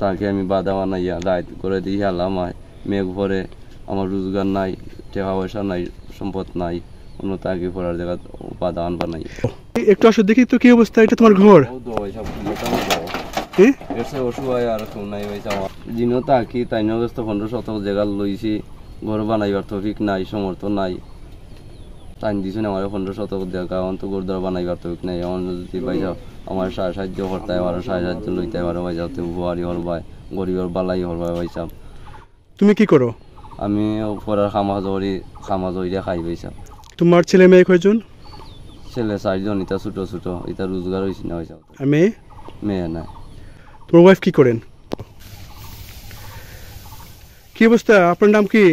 তাকে আমি বাধা বানাইয়া রায় করে দিই আল্লাহ আমায় মেঘ ভরে আমার রোজগার নাই টাকা পয়সা নাই সম্পদ নাই অন্য তাকে পড়ার জায়গা বাধা আনবা নাই একটু আসো দেখি তো কি অবস্থা এটা তোমার ঘর আর নাই তাকি তাই অবস্থা পনেরো শতক জায়গা লইছি ঘর বানাইবার তো ঠিক নাই সমর্থ নাই টাইম দিছো না আমার পনেরো শত কারণ তো গুরুদ্বার বানাইবার তো পারতো না এমন যদি ভাই যাও আমার সাহায্য সাহায্য করতে পারো সাহায্য সাহায্য লইতে পারো ভাই যাও তুমি ভুয়ারি হল ভাই গরিবের বালাই হল ভাই ভাই সাহ তুমি কি করো আমি ওপরের খামাজ ওরি খামাজ ওইটা খাই ভাই সাহ তোমার ছেলে মেয়ে কয়জন ছেলে চারজন ইটা ছোট ছোট ইটা রোজগার হয়েছে না ভাই সাহ আমি মেয়ে না তোমার ওয়াইফ কি করেন কি অবস্থা আপনার নাম কি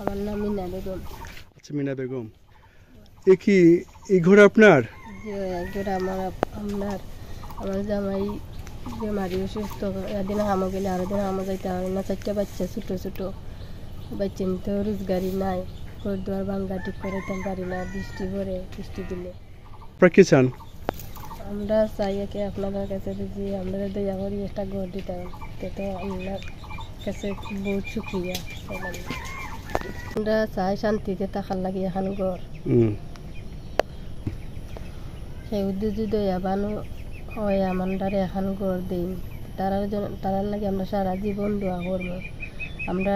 আমার নাম মিনা বেগম আচ্ছা মিনা বেগম এ কি এই ঘর আপনার ঘর আমার আপনার আমার জামাই বেমারি অসুস্থ একদিন হামো গেলে আরো দিন হামো যাইতে হয় না চারটা বাচ্চা ছোট ছোট বাচ্চা তো রোজগারি নাই ঘর দুয়ার ভাঙ্গা ঠিক করে পারি না বৃষ্টি পরে বৃষ্টি দিলে আপনার আমরা চাই একে আপনাদের কাছে যে আমরা দয়া করি একটা ঘর দিতাম তো আপনার কাছে বহুত সুক্রিয়া আমরা চাই শান্তিতে থাকার লাগে এখন ঘর সেই যদি এবানো হয় আমার এখন গড় দিন তারার জন্য তারার লাগে আমরা সারা জীবন দোয়া করবো আমরা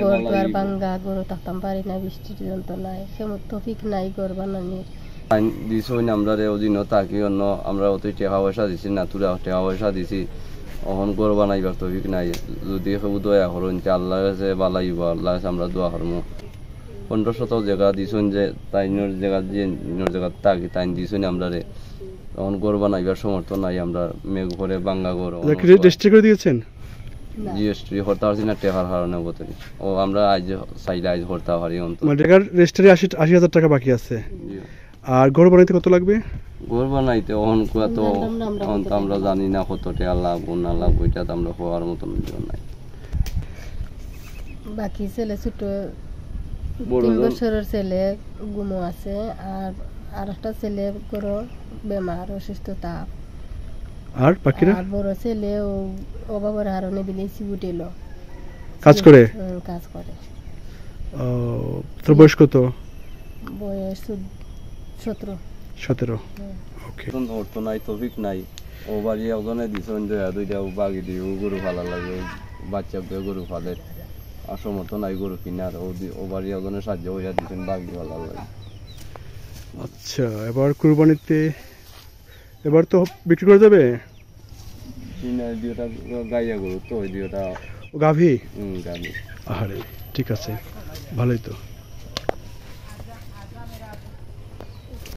গড় দোয়ার বাঙ্গা গড় থাকতাম পারি না বৃষ্টির যন্ত্রণায় সে তফিক নাই গড় বানানির দিছি আমরা অধীন তাকি অন্য আমরা অতি টেকা পয়সা দিছি নাতুরা টেকা পয়সা দিছি অহন করবা নাই তফিক নাই যদি সেবু দয়া করুন আল্লাহ কাছে বালাইব আল্লাহ কাছে আমরা দোয়া করবো পনেরো শত জায়গা দিয়েছেন যে তাইনোর জায়গা যে ইনোর জায়গা তাক তাই দিছুন আমরা রে তখন গড় বানাইবার সমর্থ নাই আমরা মেঘ করে বাঙ্গা গড় রেজিস্ট্রি করে দিয়েছেন জিএসটি হরতা হরছি না টেকার হারানোর বতরি ও আমরা আজ চাইলে আজ হরতা হারি অন্তত মানে টেকার রেজিস্ট্রি আশি আশি হাজার টাকা বাকি আছে আর ঘর বানাইতে কত লাগবে ঘর বানাইতে অহন কুয়া তো অহন তো আমরা জানি না কত টাকা লাভ না লাভ ওইটা তো আমরা হওয়ার মতন নাই বাকি ছেলে ছোট তিন বছরের ছেলে গুমো আছে আর আর একটা ছেলে করো বেমার অসুস্থতা আর পাখিরা আর বড় ছেলে ও অভাবের হারণে কাজ করে কাজ করে তোর বয়স কত বয়স সতেরো সতেরো ওকে নাই তফিক নাই ও বাড়ি ওখানে দিছেন দুইটা বাগি দিয়ে গরু ফালা লাগে বাচ্চা গরু ফালে সমর্থ নাই গরু কিনার ও বাড়ি ওজনে সাহায্য হইয়া দিচ্ছেন বাকি ভালো লাগে আচ্ছা এবার কুরবানিতে এবার তো বিক্রি করে যাবে কিনার দুটা গাইয়া গরু তো ওই দুটা গাভী গাভী আরে ঠিক আছে ভালোই তো